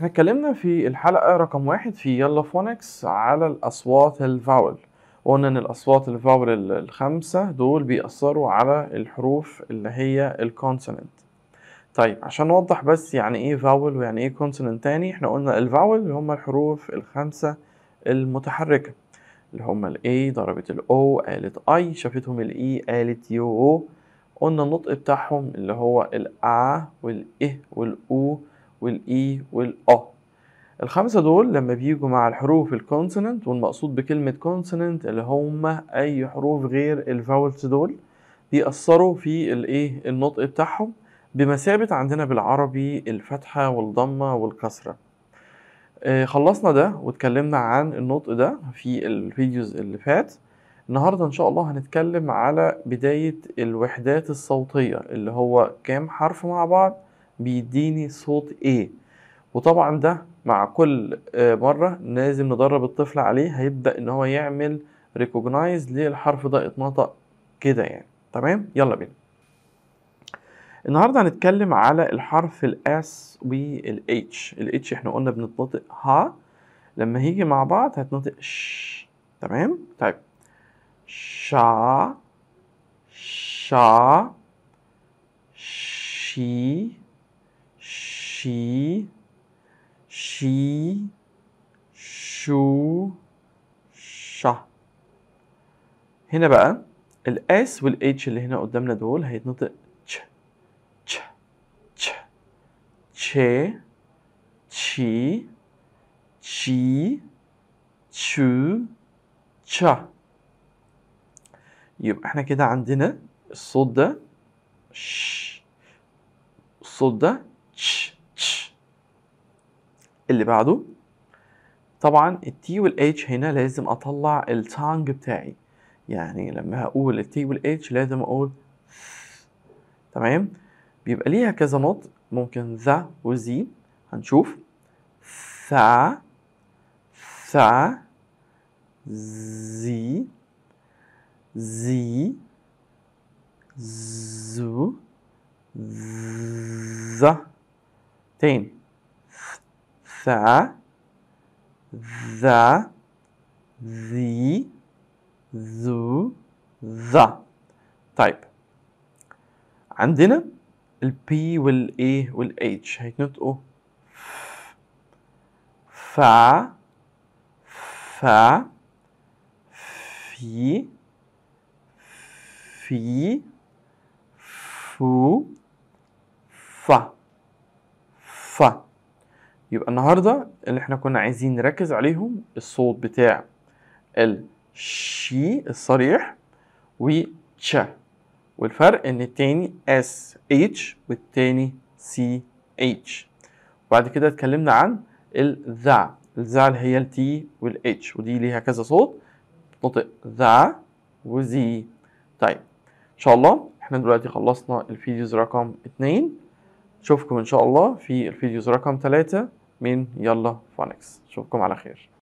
احنا اتكلمنا في الحلقة رقم واحد في يلا فونكس على الأصوات الفاول وقلنا إن الأصوات الفاول الخمسة دول بيأثروا على الحروف اللي هي الكونسوننت طيب عشان نوضح بس يعني ايه فاول ويعني ايه كونسوننت تاني احنا قلنا الفاول اللي هم الحروف الخمسة المتحركة اللي هم الـ A ضربت الـ O قالت I شافتهم الـ E قالت يو قلنا النطق بتاعهم اللي هو الـ A والـ إه e والـ U والاي e والا الخمسة دول لما بيجوا مع الحروف الكونسوننت والمقصود بكلمة كونسوننت اللي هما أي حروف غير الفاولز دول بيأثروا في الإيه النطق بتاعهم بمثابة عندنا بالعربي الفتحة والضمة والكسرة آه خلصنا ده واتكلمنا عن النطق ده في الفيديوز اللي فات النهاردة إن شاء الله هنتكلم على بداية الوحدات الصوتية اللي هو كام حرف مع بعض بيديني صوت ايه وطبعا ده مع كل آه، مرة لازم ندرب الطفل عليه هيبدأ ان هو يعمل ريكوجنايز للحرف ده اتنطق كده يعني تمام يلا بينا النهاردة هنتكلم على الحرف الاس والاتش الاتش احنا قلنا بنتنطق ها لما هيجي مع بعض هتنطق ش تمام طيب شا شا شي she she شو شا هنا بقى الاس والاتش اللي هنا قدامنا دول هيتنطق تش تش تش تشي تشي تشي تشو تشا يبقى احنا كده عندنا الصوت ده ش الصوت ده تش اللي بعده طبعا التي والاتش هنا لازم اطلع التانج بتاعي يعني لما هقول التي والاتش لازم اقول تمام بيبقى ليها كذا نوت ممكن ذا وزي هنشوف ثا ثا زي زي زو ذا تاني ذا ذا ذي ذو ذا طيب عندنا A وال H هيتنطقوا فا فا في في فو فا فا يبقى النهارده اللي احنا كنا عايزين نركز عليهم الصوت بتاع الشي الصريح و تشا والفرق ان التاني اس اتش والتاني سي اتش وبعد كده اتكلمنا عن الذا الذا اللي هي التي والاتش ودي ليها كذا صوت نطق ذا وزي طيب ان شاء الله احنا دلوقتي خلصنا الفيديوز رقم اتنين نشوفكم ان شاء الله في الفيديوز رقم تلاتة من يلا فونكس اشوفكم على خير